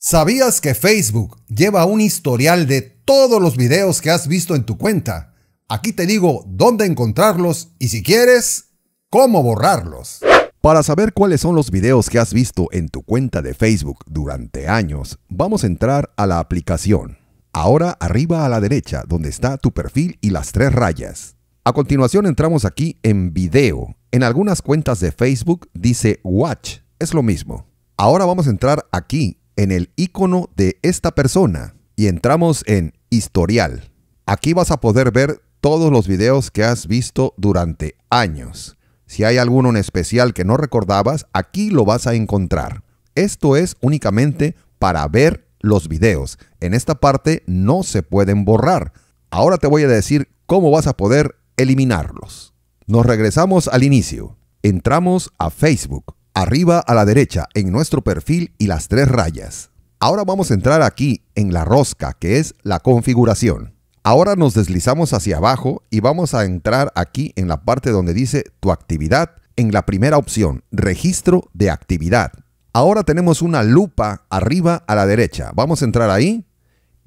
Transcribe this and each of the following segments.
¿Sabías que Facebook lleva un historial de todos los videos que has visto en tu cuenta? Aquí te digo dónde encontrarlos y si quieres, cómo borrarlos. Para saber cuáles son los videos que has visto en tu cuenta de Facebook durante años, vamos a entrar a la aplicación. Ahora arriba a la derecha donde está tu perfil y las tres rayas. A continuación entramos aquí en Video. En algunas cuentas de Facebook dice Watch, es lo mismo. Ahora vamos a entrar aquí en el icono de esta persona y entramos en historial. Aquí vas a poder ver todos los videos que has visto durante años. Si hay alguno en especial que no recordabas, aquí lo vas a encontrar. Esto es únicamente para ver los videos. En esta parte no se pueden borrar. Ahora te voy a decir cómo vas a poder eliminarlos. Nos regresamos al inicio. Entramos a Facebook arriba a la derecha en nuestro perfil y las tres rayas. Ahora vamos a entrar aquí en la rosca que es la configuración. Ahora nos deslizamos hacia abajo y vamos a entrar aquí en la parte donde dice tu actividad en la primera opción, registro de actividad. Ahora tenemos una lupa arriba a la derecha. Vamos a entrar ahí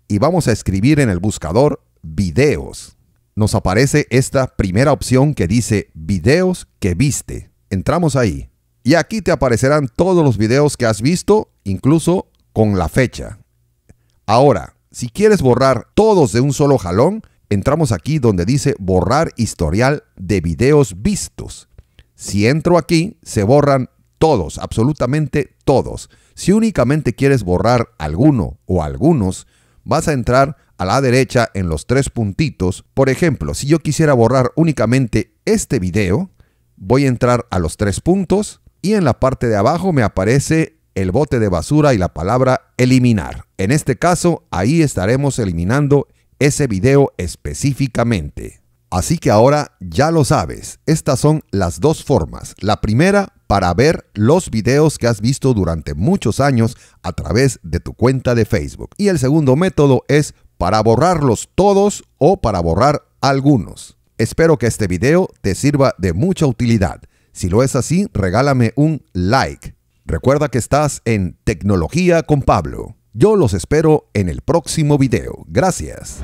y vamos a escribir en el buscador videos. Nos aparece esta primera opción que dice videos que viste. Entramos ahí. Y aquí te aparecerán todos los videos que has visto, incluso con la fecha. Ahora, si quieres borrar todos de un solo jalón, entramos aquí donde dice borrar historial de videos vistos. Si entro aquí, se borran todos, absolutamente todos. Si únicamente quieres borrar alguno o algunos, vas a entrar a la derecha en los tres puntitos. Por ejemplo, si yo quisiera borrar únicamente este video, voy a entrar a los tres puntos y en la parte de abajo me aparece el bote de basura y la palabra eliminar. En este caso, ahí estaremos eliminando ese video específicamente. Así que ahora ya lo sabes, estas son las dos formas. La primera, para ver los videos que has visto durante muchos años a través de tu cuenta de Facebook. Y el segundo método es para borrarlos todos o para borrar algunos. Espero que este video te sirva de mucha utilidad. Si lo es así, regálame un like. Recuerda que estás en Tecnología con Pablo. Yo los espero en el próximo video. Gracias.